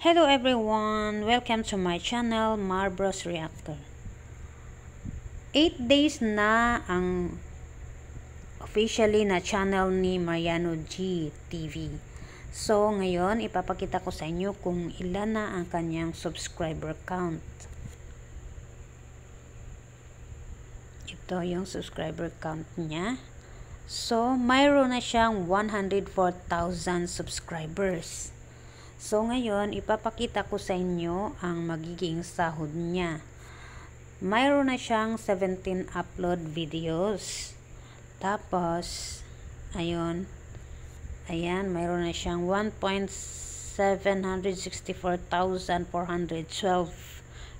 Hello everyone! Welcome to my channel, Marbros Reactor. 8 days na ang officially na channel ni Mariano G TV. So, ngayon, ipapakita ko sa inyo kung ilan na ang kanyang subscriber count. Ito yung subscriber count niya. So, mayroon na siyang 104,000 subscribers. So ngayon, ipapakita ko sa inyo ang magiging sahod niya. Mayroon na siyang 17 upload videos. Tapos, ayun, ayan, mayroon na siyang 1,764,412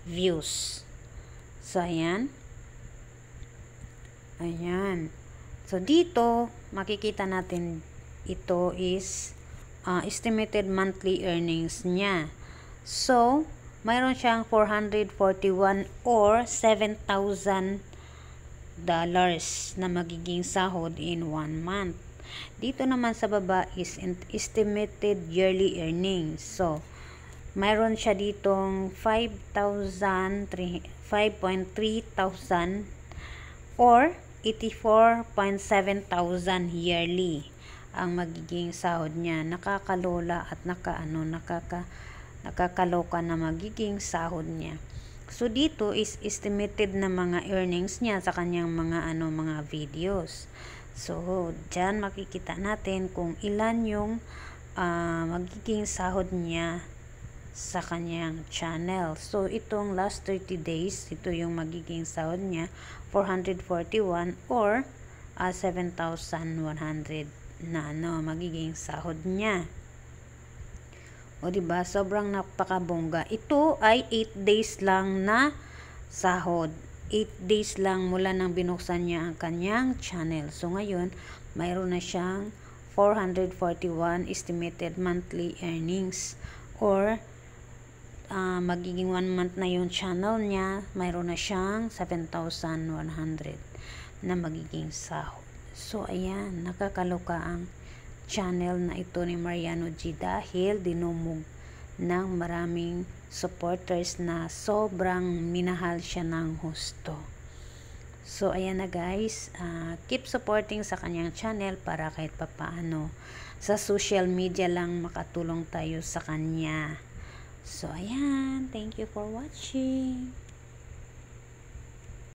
views. So, ayan. Ayan. So, dito, makikita natin ito is uh, estimated monthly earnings niya. So, mayroon siyang 441 or 7,000 dollars na magiging sahod in one month. Dito naman sa baba is estimated yearly earnings. So, mayroon siya ditong 5,000 5,300 or 84.7,000 yearly ang magiging sahod niya. Nakakalola at nakaano, nakaka, nakakaloka na magiging sahod niya. So dito is estimated na mga earnings niya sa kanyang mga ano mga videos. So diyan makikita natin kung ilan yung uh, magiging sahod niya sa kanyang channel. So itong last 30 days, ito yung magiging sahod niya 441 or uh, ah, 7,100 na ano, magiging sahod niya. O di ba, sobrang napakabongga. Ito ay 8 days lang na sahod. 8 days lang mula nang binuksan niya ang kanyang channel. So ngayon, mayroon na siyang 441 estimated monthly earnings or uh, magiging 1 month na yung channel niya, mayroon na siyang 7,100 na magiging sahod. So, ayan, nakakaloka ang channel na ito ni Mariano G dahil dinumog ng maraming supporters na sobrang minahal siya ng husto. So, ayan na guys, uh, keep supporting sa kanyang channel para kahit papaano sa social media lang makatulong tayo sa kanya. So, ayan, thank you for watching.